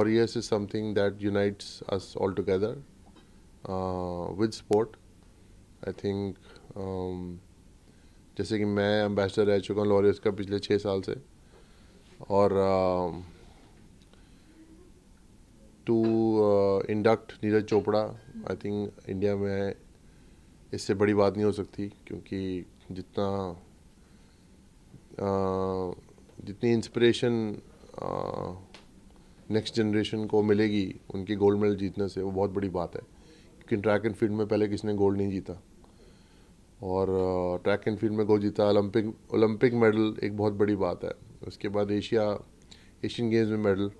Warriors is something that unites us all together uh, with sport. I think um, जैसे कि मैं ambassador रह चुका हूँ लॉरियस का पिछले छः साल से और to um, induct uh, Neeraj Chopra I think India में इससे बड़ी बात नहीं हो सकती क्योंकि जितना uh, जितनी इंस्पिरेशन uh, नेक्स्ट जनरेशन को मिलेगी उनकी गोल्ड मेडल जीतने से वो बहुत बड़ी बात है क्योंकि ट्रैक एंड फील्ड में पहले किसने गोल्ड नहीं जीता और ट्रैक एंड फील्ड में गोल्ड जीता ओलंपिक ओलंपिक मेडल एक बहुत बड़ी बात है उसके बाद एशिया एशियन गेम्स में मेडल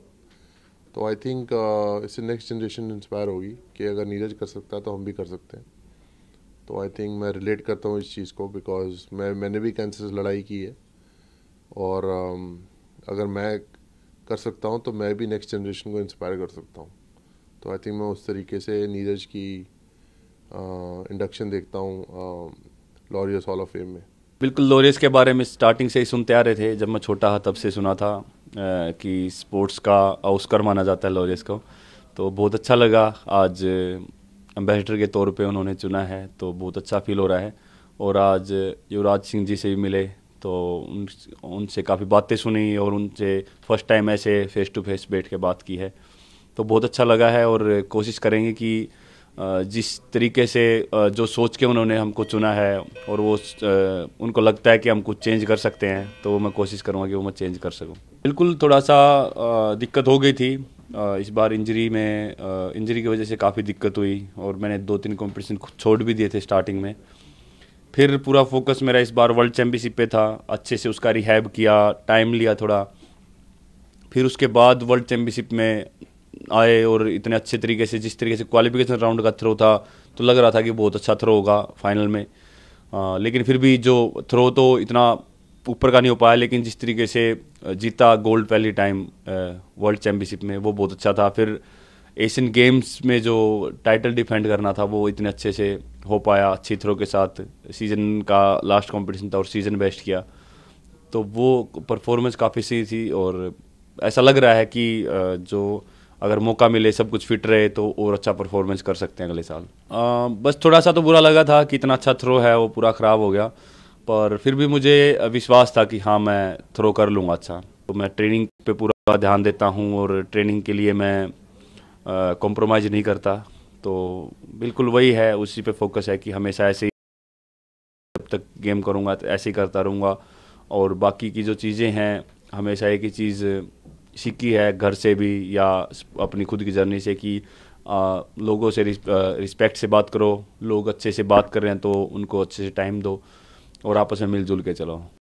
तो आई थिंक uh, इससे नेक्स्ट जनरेशन इंस्पायर होगी कि अगर नीरज कर सकता है तो हम भी कर सकते हैं तो आई थिंक मैं रिलेट करता हूँ इस चीज़ को बिकॉज मैं मैंने भी कैंसर से लड़ाई की है और um, अगर मैं कर सकता हूँ तो मैं भी नेक्स्ट जनरेशन को इंस्पायर कर सकता हूँ तो आई थिंक मैं उस तरीके से नीरज की इंडक्शन देखता हूँ लॉरियस हॉल ऑफ फेम में बिल्कुल लॉरियस के बारे में स्टार्टिंग से ही सुनते आ रहे थे जब मैं छोटा था तब से सुना था आ, कि स्पोर्ट्स का ऑस्कर माना जाता है लॉरियस को तो बहुत अच्छा लगा आज एम्बेसडर के तौर पे उन्होंने चुना है तो बहुत अच्छा फील हो रहा है और आज युवराज सिंह जी से भी मिले तो उन उनसे काफ़ी बातें सुनी और उनसे फर्स्ट टाइम ऐसे फेस टू फेस बैठ के बात की है तो बहुत अच्छा लगा है और कोशिश करेंगे कि जिस तरीके से जो सोच के उन्होंने हमको चुना है और वो उनको लगता है कि हम कुछ चेंज कर सकते हैं तो मैं कोशिश करूँगा कि वो मैं चेंज कर सकूँ बिल्कुल थोड़ा सा दिक्कत हो गई थी इस बार इंजरी में इंजरी की वजह से काफ़ी दिक्कत हुई और मैंने दो तीन कॉम्पिटिशन छोड़ भी दिए थे स्टार्टिंग में फिर पूरा फोकस मेरा इस बार वर्ल्ड चैम्पियनशिप पे था अच्छे से उसका रिहैब किया टाइम लिया थोड़ा फिर उसके बाद वर्ल्ड चैम्पियनशिप में आए और इतने अच्छे तरीके से जिस तरीके से क्वालिफिकेशन राउंड का थ्रो था तो लग रहा था कि बहुत अच्छा थ्रो होगा फाइनल में आ, लेकिन फिर भी जो थ्रो तो इतना ऊपर का नहीं हो पाया लेकिन जिस तरीके से जीता गोल्ड पहली टाइम वर्ल्ड चैम्पियनशिप में वो बहुत अच्छा था फिर एशियन गेम्स में जो टाइटल डिफेंड करना था वो इतने अच्छे से हो पाया अच्छी थ्रो के साथ सीज़न का लास्ट कंपटीशन था और सीज़न बेस्ट किया तो वो परफॉर्मेंस काफ़ी सही थी और ऐसा लग रहा है कि जो अगर मौका मिले सब कुछ फिट रहे तो और अच्छा परफॉर्मेंस कर सकते हैं अगले साल आ, बस थोड़ा सा तो बुरा लगा था कि इतना अच्छा थ्रो है वो पूरा ख़राब हो गया पर फिर भी मुझे विश्वास था कि हाँ मैं थ्रो कर लूँगा अच्छा तो मैं ट्रेनिंग पे पूरा ध्यान देता हूँ और ट्रेनिंग के लिए मैं कॉम्प्रोमाइज़ नहीं करता तो बिल्कुल वही है उसी पे फोकस है कि हमेशा ऐसे ही जब तक गेम करूँगा तो ऐसे ही करता रहूँगा और बाकी की जो चीज़ें हैं हमेशा एक ही चीज़ सीखी है घर से भी या अपनी खुद की जर्नी से कि आ, लोगों से आ, रिस्पेक्ट से बात करो लोग अच्छे से बात कर रहे हैं तो उनको अच्छे से टाइम दो और आपस में मिलजुल के चलाओ